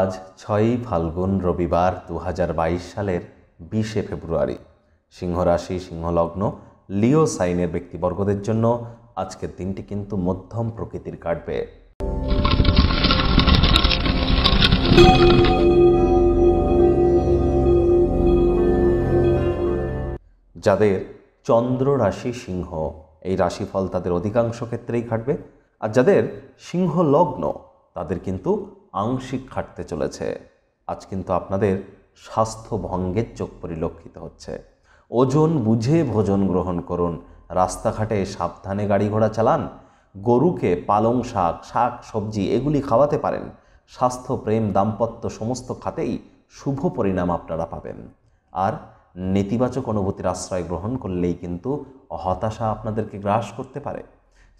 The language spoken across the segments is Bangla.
আজ ছয়ই ফাল্গুন রবিবার দু সালের বিশে ফেব্রুয়ারি সিংহরাশি সিংহলগ্ন লিও সাইনের ব্যক্তিবর্গদের জন্য আজকের দিনটি কিন্তু মধ্যম প্রকৃতির কাটবে যাদের চন্দ্র রাশি সিংহ এই রাশিফল তাদের অধিকাংশ ক্ষেত্রেই কাটবে আর যাদের সিংহ লগ্ন তাদের কিন্তু আংশিক খাটতে চলেছে আজ কিন্তু আপনাদের স্বাস্থ্য ভঙ্গের চোখ পরিলক্ষিত হচ্ছে ওজন বুঝে ভোজন গ্রহণ করুন রাস্তাঘাটে সাবধানে গাড়ি ঘোড়া চালান গরুকে পালং শাক শাক সবজি এগুলি খাওয়াতে পারেন স্বাস্থ্য প্রেম দাম্পত্য সমস্ত খাতেই শুভ পরিণাম আপনারা পাবেন আর নেতিবাচক অনুভূতির আশ্রয় গ্রহণ করলেই কিন্তু হতাশা আপনাদেরকে গ্রাস করতে পারে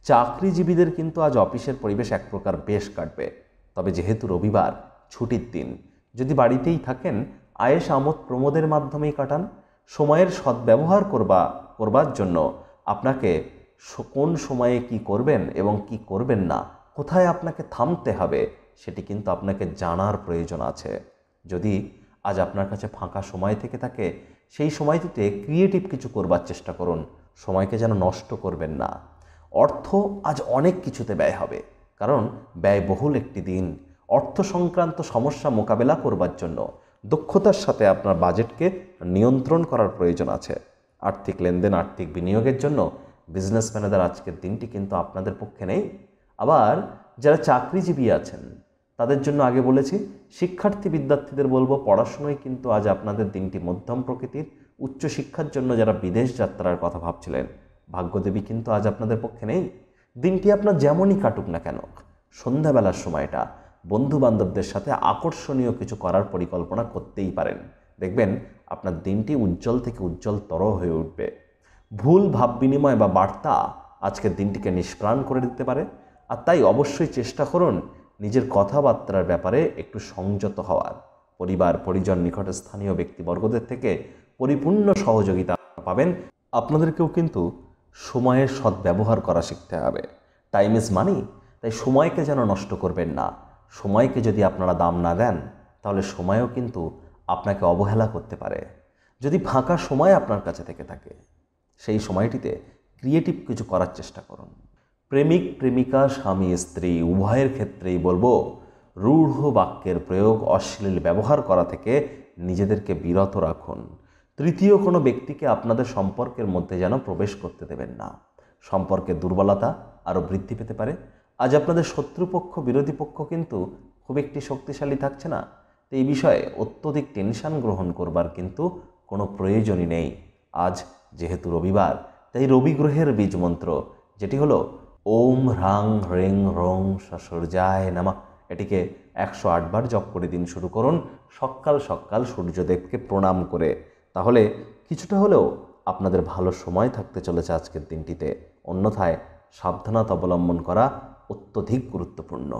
চাকরিজীবীদের কিন্তু আজ অফিসের পরিবেশ এক প্রকার বেশ কাটবে তবে যেহেতু রবিবার ছুটির দিন যদি বাড়িতেই থাকেন আয়েস আমোদ প্রমোদের মাধ্যমেই কাটান সময়ের সদ্ব্যবহার করবা করবার জন্য আপনাকে কোন সময়ে কি করবেন এবং কি করবেন না কোথায় আপনাকে থামতে হবে সেটি কিন্তু আপনাকে জানার প্রয়োজন আছে যদি আজ আপনার কাছে ফাঁকা সময় থেকে থাকে সেই সময়টিতে ক্রিয়েটিভ কিছু করবার চেষ্টা করুন সময়কে যেন নষ্ট করবেন না অর্থ আজ অনেক কিছুতে ব্যয় হবে কারণ ব্যয়বহুল একটি দিন অর্থ সংক্রান্ত সমস্যা মোকাবেলা করবার জন্য দক্ষতার সাথে আপনার বাজেটকে নিয়ন্ত্রণ করার প্রয়োজন আছে আর্থিক লেনদেন আর্থিক বিনিয়োগের জন্য বিজনেসম্যানেদের আজকের দিনটি কিন্তু আপনাদের পক্ষে নেই আবার যারা চাকরিজীবী আছেন তাদের জন্য আগে বলেছি শিক্ষার্থী বিদ্যার্থীদের বলবো পড়াশুনোয় কিন্তু আজ আপনাদের দিনটি মধ্যম প্রকৃতির উচ্চশিক্ষার জন্য যারা বিদেশ যাত্রার কথা ভাবছিলেন ভাগ্যদেবী কিন্তু আজ আপনাদের পক্ষে নেই দিনটি আপনার যেমনই কাটুক না কেন সন্ধ্যাবেলার সময়টা বন্ধু বান্ধবদের সাথে আকর্ষণীয় কিছু করার পরিকল্পনা করতেই পারেন দেখবেন আপনার দিনটি উজ্জ্বল থেকে উজ্জ্বলতর হয়ে উঠবে ভুল ভাব বিনিময় বা বার্তা আজকের দিনটিকে নিষ্প্রাণ করে দিতে পারে আর তাই অবশ্যই চেষ্টা করুন নিজের কথাবার্তার ব্যাপারে একটু সংযত হওয়ার পরিবার পরিজন নিকটে স্থানীয় ব্যক্তিবর্গদের থেকে পরিপূর্ণ সহযোগিতা পাবেন আপনাদেরকেও কিন্তু সময়ের সদ্ব্যবহার করা শিখতে হবে টাইম ইজ মানি তাই সময়কে যেন নষ্ট করবেন না সময়কে যদি আপনারা দাম না দেন তাহলে সময়ও কিন্তু আপনাকে অবহেলা করতে পারে যদি ফাঁকা সময় আপনার কাছে থেকে থাকে সেই সময়টিতে ক্রিয়েটিভ কিছু করার চেষ্টা করুন প্রেমিক প্রেমিকা স্বামী স্ত্রী উভয়ের ক্ষেত্রেই বলবো রূঢ় বাক্যের প্রয়োগ অশ্লীল ব্যবহার করা থেকে নিজেদেরকে বিরত রাখুন তৃতীয় কোনো ব্যক্তিকে আপনাদের সম্পর্কের মধ্যে যেন প্রবেশ করতে দেবেন না সম্পর্কের দুর্বলতা আরও বৃদ্ধি পেতে পারে আজ আপনাদের শত্রুপক্ষ বিরোধী পক্ষ কিন্তু খুব একটি শক্তিশালী থাকছে না তো এই বিষয়ে অত্যধিক টেনশান গ্রহণ করবার কিন্তু কোনো প্রয়োজনই নেই আজ যেহেতু রবিবার তাই রবি গ্রহের বীজ মন্ত্র যেটি হলো ওম হ্রাং হ্রেং হ্রং সসূর্যায় নামা এটিকে একশো আটবার জপ করে দিন শুরু করুন সকাল সকাল সূর্যদেবকে প্রণাম করে তাহলে কিছুটা হলেও আপনাদের ভালো সময় থাকতে চলেছে আজকের দিনটিতে অন্যথায় সাবধানতা অবলম্বন করা অত্যধিক গুরুত্বপূর্ণ